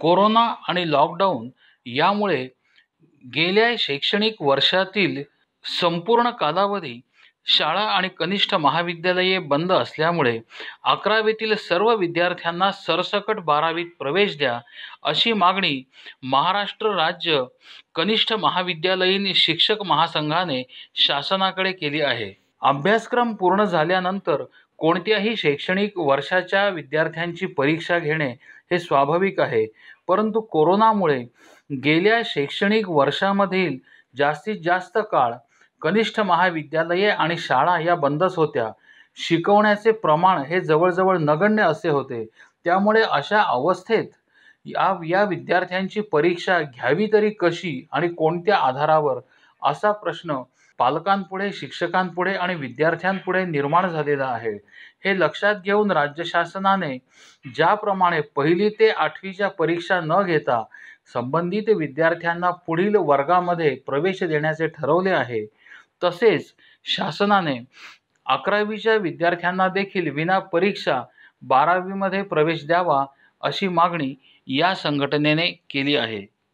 corona आणि lockdown यामुळे गेल्या शैक्षणिक वर्षातील संपूर्ण कालावधी शाळा आणि कनिष्ठ महाविद्यालये बंद असल्यामुळे अकरावीतील सर्व विद्यार्थ्यांना सरसकट बारावीत प्रवेश द्या अशी मागणी महाराष्ट्र राज्य कनिष्ठ महाविद्यालयीन शिक्षक महासंघाने शासनाकडे केली आहे अभ्यासक्रम पूर्ण झाल्यानंतर कोणत्याही शैक्षणिक वर्षाच्या विद्यार्थ्यांची परीक्षा घेणे हे स्वाभाविक आहे परंतु कोरोनामुळे गेल्या शैक्षणिक वर्षामधील जास्तीत जास्त काळ कनिष्ठ महाविद्यालये आणि शाळा या बंदच होत्या शिकवण्याचे प्रमाण हे जवळजवळ नगण्य असे होते त्यामुळे अशा अवस्थेत या या विद्यार्थ्यांची परीक्षा घ्यावी तरी कशी आणि कोणत्या आधारावर असा प्रश्न पालकांपुढे शिक्षकांपुढे आणि विद्यार्थ्यांपुढे निर्माण झालेला आहे हे लक्षात घेऊन राज्य शासनाने ज्याप्रमाणे पहिली ते आठवीच्या परीक्षा न घेता संबंधित विद्यार्थ्यांना पुढील वर्गामध्ये प्रवेश देण्याचे ठरवले आहे तसेच शासनाने अकरावीच्या विद्यार्थ्यांना देखील विना परीक्षा बारावीमध्ये प्रवेश द्यावा अशी मागणी या संघटनेने केली आहे